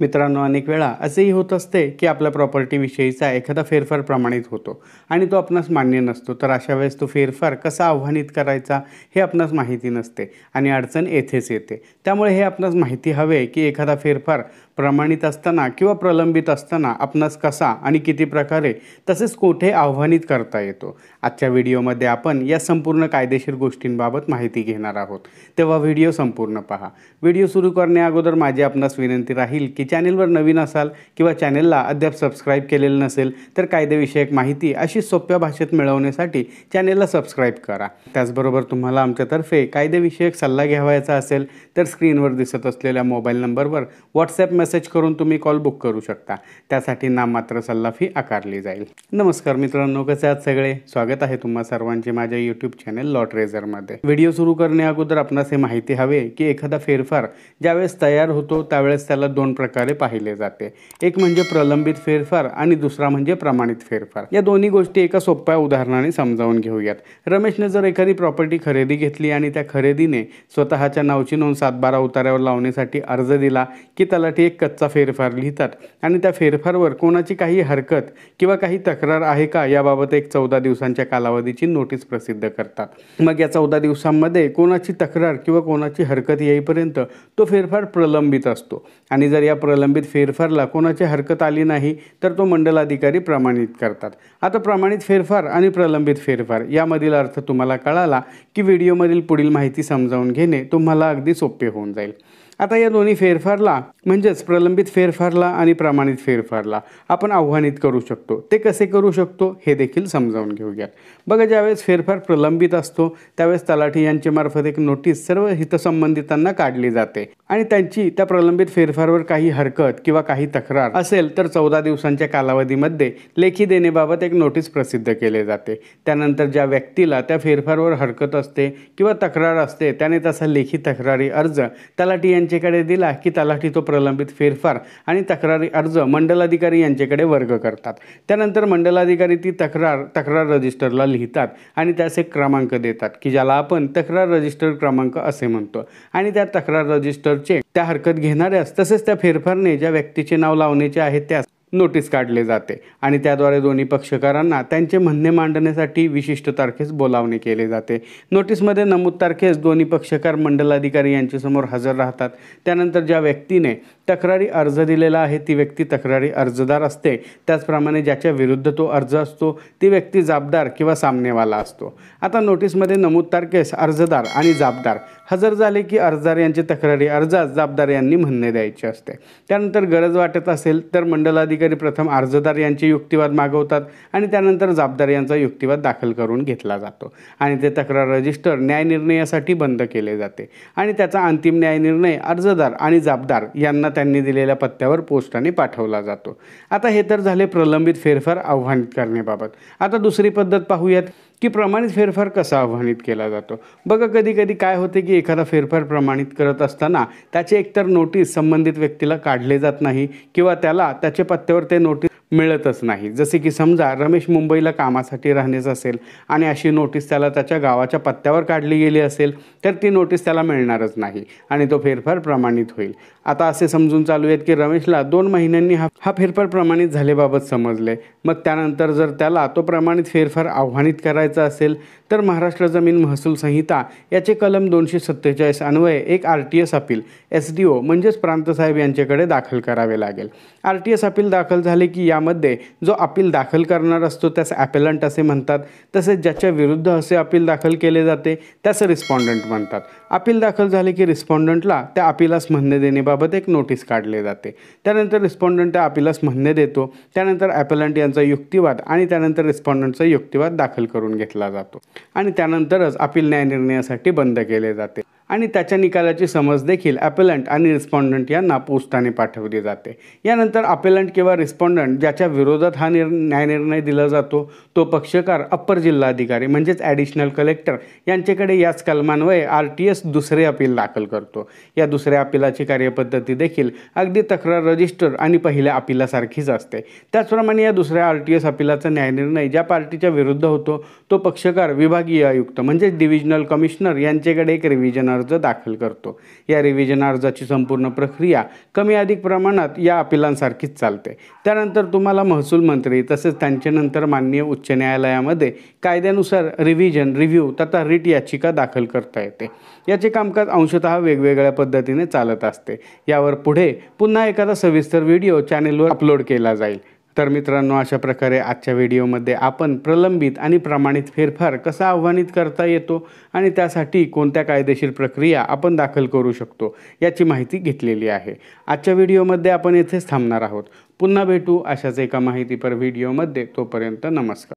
मित्रांनो अनेक वेळा असेही होत असते की आपल्या प्रॉपर्टीविषयीचा एखादा फेरफार प्रमाणित होतो आणि तो आपणास मान्य नसतो तर अशा वेळेस तो फेरफार कसा आव्हानित करायचा हे आपणास माहिती नसते आणि अडचण येथेच येते त्यामुळे हे आपणास माहिती हवे की एखादा फेरफार प्रमाणित असताना किंवा प्रलंबित असताना आपणास कसा आणि किती प्रकारे तसेच कोठे आव्हानित करता येतो आजच्या व्हिडिओमध्ये आपण या संपूर्ण कायदेशीर गोष्टींबाबत माहिती घेणार आहोत तेव्हा व्हिडिओ संपूर्ण पहा व्हिडिओ सुरू करण्याअगोदर माझी आपणास विनंती राहील की की चॅनेलवर नवीन असाल किंवा चॅनेलला अद्याप सबस्क्राईब केलेलं नसेल तर कायदेविषयक माहिती अशी सोप्या भाषेत मिळवण्यासाठी चॅनेलला सबस्क्राईब करा त्याचबरोबर तुम्हाला आमच्यातर्फे कायदेविषयक सल्ला घ्यावायचा असेल तर स्क्रीनवर दिसत असलेल्या मोबाईल नंबरवर व्हॉट्सॲप मेसेज करून तुम्ही कॉल बुक करू शकता त्यासाठी नाममात्र सल्ला फी आकारली जाईल नमस्कार मित्रांनो कसे आहात सगळे स्वागत आहे तुम्हा सर्वांचे माझ्या यूट्यूब चॅनेल रेझरमध्ये व्हिडिओ सुरू करण्या अगोदर आपणास हे माहिती हवे की एखादा फेरफार ज्यावेळेस तयार होतो त्यावेळेस त्याला दोन प्रकार प्रकारे पाहिले जाते एक म्हणजे प्रलंबित फेरफार आणि दुसरा म्हणजे प्रमाणित फेरफार या दोन्ही गोष्टी एका सोप्या उदाहरणाने समजावून घेऊयात रमेशने जर एखादी प्रॉपर्टी खरेदी घेतली आणि त्या खरेदीने स्वतःच्या नावची नोंद सातबारा उतार्यावर लावण्यासाठी अर्ज दिला की तलाठी एक कच्चा फेरफार लिहितात आणि त्या फेरफारवर कोणाची काही हरकत किंवा काही तक्रार आहे का याबाबत एक चौदा दिवसांच्या कालावधीची नोटीस प्रसिद्ध करतात मग या चौदा दिवसांमध्ये कोणाची तक्रार किंवा कोणाची हरकत येईपर्यंत तो फेरफार प्रलंबित असतो आणि जर या प्रलंबित फेरफारला कोणाची हरकत आली नाही तर तो मंडलाधिकारी प्रमाणित करतात आता प्रमाणित फेरफार आणि प्रलंबित फेरफार यामधील अर्थ तुम्हाला कळाला की व्हिडिओमधील पुढील माहिती समजावून घेणे तुम्हाला अगदी सोपे होऊन जाईल आता या दोन्ही फेरफारला म्हणजेच प्रलंबित फेरफारला आणि प्रमाणित फेरफारला आपण आव्हानित करू शकतो ते कसे करू शकतो हे देखील समजावून घेऊया बघा ज्यावेळेस फेरफार प्रलंबित असतो त्यावेळेस तलाठी यांच्या मार्फत एक नोटीस सर्व हितसंबंधितांना काढली जाते आणि त्यांची त्या प्रलंबित फेरफारवर काही हरकत किंवा काही तक्रार असेल तर चौदा दिवसांच्या कालावधीमध्ये लेखी देण्याबाबत एक नोटीस प्रसिद्ध केले जाते त्यानंतर ज्या व्यक्तीला त्या फेरफारवर हरकत असते किंवा तक्रार असते त्याने तसा लेखी तक्रारी अर्ज तलाठी यांच्या यांच्याकडे दिला की तलाठी तो प्रलंबित फेरफार आणि तक्रारी अर्ज मंडलाधिकारी यांच्याकडे वर्ग करतात त्यानंतर मंडलाधिकारी ती तक्रार तक्रार रजिस्टरला लिहितात आणि त्यास एक क्रमांक देतात की ज्याला आपण तक्रार रजिस्टर क्रमांक असे म्हणतो आणि त्या तक्रार रजिस्टरचे त्या हरकत घेणाऱ्यास तसेच त्या फेरफारने ज्या व्यक्तीचे नाव लावण्याचे आहे त्या नोटीस काढले जाते आणि त्याद्वारे दोन्ही पक्षकारांना त्यांचे म्हणणे मांडण्यासाठी विशिष्ट तारखेस बोलावणे केले जाते नोटीसमध्ये नमूद तारखेस दोन्ही पक्षकार मंडलाधिकारी यांच्यासमोर हजर राहतात त्यानंतर ज्या व्यक्तीने तक्रारी अर्ज दिलेला आहे ती व्यक्ती तक्रारी अर्जदार असते त्याचप्रमाणे ज्याच्या विरुद्ध तो अर्ज असतो ती व्यक्ती जाबदार किंवा सामनेवाला असतो आता नोटीसमध्ये नमूद तारखेस अर्जदार आणि जाबदार हजर झाले की अर्जदार यांची तक्रारी अर्जास जबाबदार यांनी म्हणणे द्यायचे असते त्यानंतर गरज वाटत असेल तर मंडलाधिकारी प्रथम अर्जदार यांचे युक्तिवाद मागवतात आणि त्यानंतर जाबदार यांचा युक्तिवाद दाखल करून घेतला जातो आणि ते तक्रार रजिस्टर न्यायनिर्णयासाठी बंद केले जाते आणि त्याचा अंतिम न्यायनिर्णय अर्जदार आणि जाबदार यांना त्यांनी दिलेल्या पत्त्यावर पोस्टाने पाठवला जातो आता हे तर झाले प्रलंबित फेरफार आव्हानित करण्याबाबत आता दुसरी पद्धत पाहूयात की प्रमाणित फेरफार कसा आव्हानित केला जातो बघा कधी कधी काय होते की एखादा फेरफार प्रमाणित करत असताना त्याचे एकतर नोटीस संबंधित व्यक्तीला काढले जात नाही किंवा त्याला त्याचे पत्त्यावर ते नोटीस मिळतच नाही जसे की समजा रमेश मुंबईला कामासाठी राहण्याचं असेल आणि अशी नोटीस त्याला त्याच्या गावाच्या पत्त्यावर काढली गेली असेल तर ती नोटीस त्याला मिळणारच नाही आणि तो फेरफार प्रमाणित होईल आता असे समजून चालू आहेत की रमेशला दोन महिन्यांनी हा हा फेरफार प्रमाणित झालेबाबत समजले मग त्यानंतर जर त्याला तो प्रमाणित फेरफार आव्हानित करायचा असेल तर महाराष्ट्र जमीन महसूल संहिता याचे कलम दोनशे सत्तेचाळीस अन्वये एक R T S appeal S D O म्हणजेच प्रांतसाहेब यांच्याकडे दाखल करावे लागेल आर टी एस अपील दाखल झाले की या मध्ये जो अपील दाखल करणार असतो त्यास ॲपेलंट असे म्हणतात तसेच ज्याच्या विरुद्ध असे अपील दाखल केले जाते त्यास रिस्पॉन्डंट म्हणतात अपील दाखल झाले की रिस्पॉन्डंटला त्या अपिलास म्हणणे देण्याबाबत एक नोटीस काढले जाते त्यानंतर रिस्पॉन्डंट त्या अपिलास म्हणणे देतो त्यानंतर ॲपेलंट यांचा युक्तिवाद आणि त्यानंतर रिस्पॉन्डंटचा युक्तिवाद दाखल करून घेतला जातो आणि त्यानंतरच अपील न्यायनिर्णयासाठी बंद केले जाते आणि त्याच्या निकालाची समज देखील अपेलंट आणि रिस्पॉन्डंट यांना पोस्टाने पाठवली जाते यानंतर अपेलंट किंवा रिस्पॉन्डंट ज्याच्या विरोधात हा निर् न्यायनिर्णय दिला जातो तो पक्षकार अप्पर जिल्हाधिकारी म्हणजेच ॲडिशनल कलेक्टर यांच्याकडे याच कलमान्वये आर टी एस दुसरे अपील दाखल करतो या दुसऱ्या अपिलाची कार्यपद्धती देखील अगदी तक्रार रजिस्टर आणि पहिल्या अपिलासारखीच असते त्याचप्रमाणे या दुसऱ्या आर टी एस अपिलाचा न्यायनिर्णय ज्या पार्टीच्या विरुद्ध होतो तो पक्षकार विभागीय आयुक्त म्हणजेच डिव्हिजनल कमिशनर यांच्याकडे एक रिव्हिजन अर्ज दाखल करतो या रिव्हिजन अर्जाची संपूर्ण प्रक्रिया कमी अधिक प्रमाणात या अपिलांसारखीच चालते त्यानंतर तुम्हाला महसूल मंत्री तसेच त्यांच्यानंतर माननीय उच्च न्यायालयामध्ये कायद्यानुसार रिव्हिजन रिव्ह्यू तथा रिट याचिका दाखल करता येते याचे कामकाज अंशतः वेगवेगळ्या पद्धतीने चालत असते यावर पुढे पुन्हा एखादा सविस्तर व्हिडिओ चॅनेलवर अपलोड केला जाईल तर मित्रांनो अशा प्रकारे आजच्या व्हिडिओमध्ये आपण प्रलंबित आणि प्रमाणित फेरफार कसा आव्हानित करता येतो आणि त्यासाठी कोणत्या कायदेशीर प्रक्रिया आपण दाखल करू शकतो याची माहिती घेतलेली आहे आजच्या व्हिडिओमध्ये आपण येथेच थांबणार आहोत पुन्हा भेटू अशाच एका माहितीपर व्हिडिओमध्ये तोपर्यंत नमस्कार